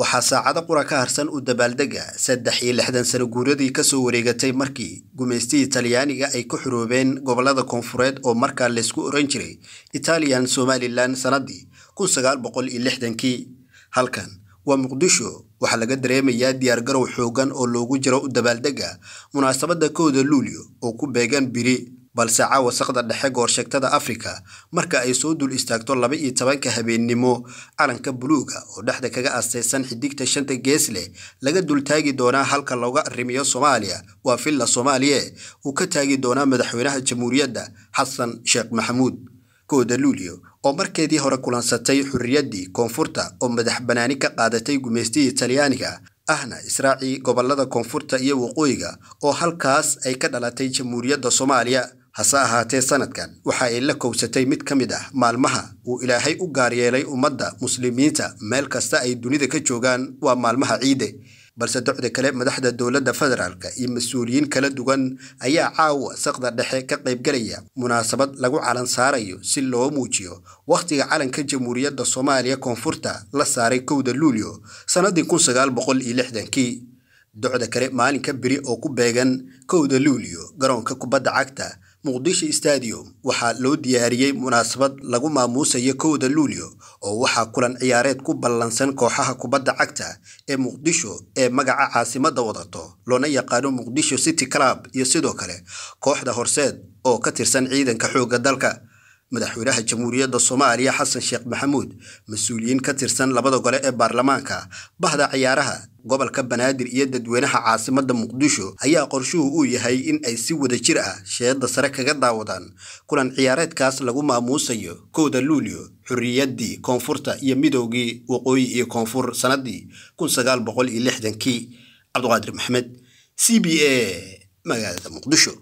waxaa saacado qura ka harsan u dabaaldega saddex iyo lixdan sano guuradii ka soo wareegatay markii gumaystihii talyaaniga ay ku xuroobeen gobollada koonfureed oo markaa laysku oran jiray italian somalilan sannaddii kii halkan waa muqdisho waxaa laga dareemayaa diyaargarow xooggan oo loogu jiro u dabaaldega munaasabadda kooda luulyo oo ku beegan biri balse caawa saqda dhexe goorsheegtada afrika marka ay soo dul istaagto laba iyo tobanka habeennimo calanka buluuga oo dhexda kaga astaysan xidigta shanta gees leh laga dul taagi doonaa halka looga arrimiyo soomaaliya waa filla soomaaliye uu ka taagi doonaa madaxweynaha jamhuuriyadda xasan sheekh maxamuud kooda luulio oo markeedii hore kulansatay xurriyaddii koonfurta oo madax banaani ka qaadatay gumaystihii talyaaniga ahna israacii gobolada koonfurta iyo waqooyiga oo halkaas ay ka dhalatay jamhuuriyadda soomaaliya hase ahaatee sanadkan waxa ay la kowsatay mid ka mid ah maalmaha uu ilaahay u gaaryeelay yeelay ummadda muslimiinta meel kasta ay dunida ka joogaan waa maalmaha ciide balse docda kale madaxda dowladda federaalk iyo mas-uuliyiin kala duwan ayaa caawa saqda dhexe ka qaybgalaya munaasabad lagu calan saarayo si loo muujiyo wakhtiga calanka jamhuuriyadda soomaaliya koonfurta la saaray kowda luulyo sannaddii kun sagaal boqol iyo lixdankii docda kale maalinka beri oo ku beegan kowda luulyo garoonka kubadda cagta muqdisho stadium waxaa loo diyaariyey munaasabad lagu maamuusayo kowda luulyo oo waxaa kulan ciyaareed ku ballansan kooxaha kubadda cagta ee muqdisho ee magaca caasimadda wadato loona yaqaano muqdisho city club iyo sidoo kale kooxda horseed oo ka tirsan ciidanka xoogga dalka madaxweynaha jamhuuriyadda soomaaliya xasan sheekh maxamuud mas-uuliyiin ka tirsan labada gole ee baarlamaanka bahda ciyaaraha gobolka banaadir iyo dadweynaha caasimadda muqdisho ayaa qorshuhu uu yahay in ay si wada jir ah sheedda sare kaga daawadaan kulan ciyaareedkaas lagu maamuusayo kowda luulyo xurriyaddii koonfurta iyo midoogii waqooyi iyo koonfur sannaddii cabdiqaadir maxamed c b a magaalada muqdisho